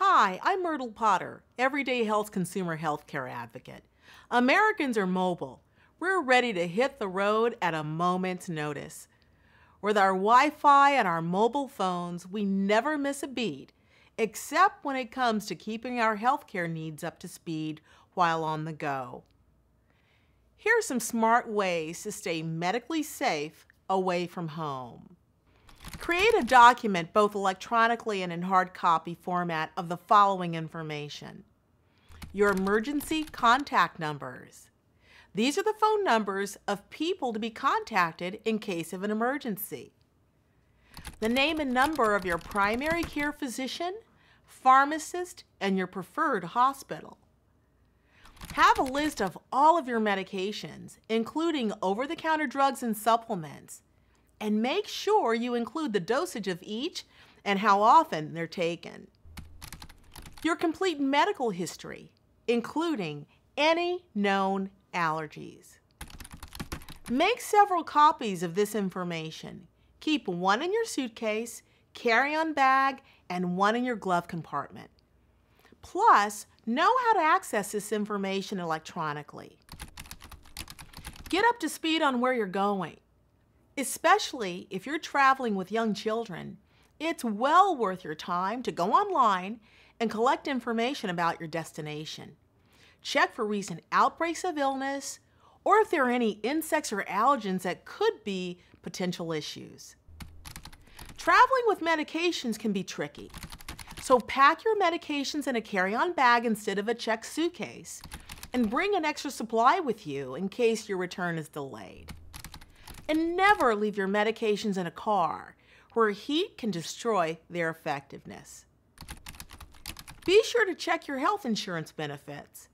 Hi, I'm Myrtle Potter, Everyday Health Consumer Healthcare Advocate. Americans are mobile. We're ready to hit the road at a moment's notice. With our Wi Fi and our mobile phones, we never miss a beat, except when it comes to keeping our healthcare needs up to speed while on the go. Here are some smart ways to stay medically safe away from home. Create a document, both electronically and in hard copy format, of the following information. Your emergency contact numbers. These are the phone numbers of people to be contacted in case of an emergency. The name and number of your primary care physician, pharmacist, and your preferred hospital. Have a list of all of your medications, including over-the-counter drugs and supplements, and make sure you include the dosage of each and how often they're taken. Your complete medical history, including any known allergies. Make several copies of this information. Keep one in your suitcase, carry-on bag, and one in your glove compartment. Plus, know how to access this information electronically. Get up to speed on where you're going. Especially if you're traveling with young children, it's well worth your time to go online and collect information about your destination. Check for recent outbreaks of illness or if there are any insects or allergens that could be potential issues. Traveling with medications can be tricky, so pack your medications in a carry-on bag instead of a checked suitcase and bring an extra supply with you in case your return is delayed. And never leave your medications in a car, where heat can destroy their effectiveness. Be sure to check your health insurance benefits.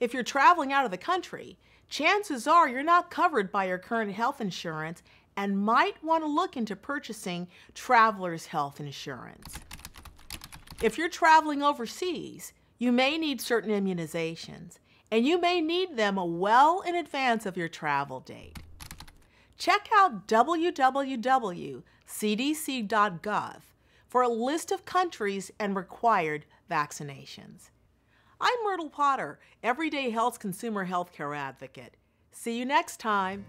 If you're traveling out of the country, chances are you're not covered by your current health insurance and might want to look into purchasing traveler's health insurance. If you're traveling overseas, you may need certain immunizations, and you may need them well in advance of your travel date. Check out www.cdc.gov for a list of countries and required vaccinations. I'm Myrtle Potter, Everyday Health's consumer healthcare advocate. See you next time.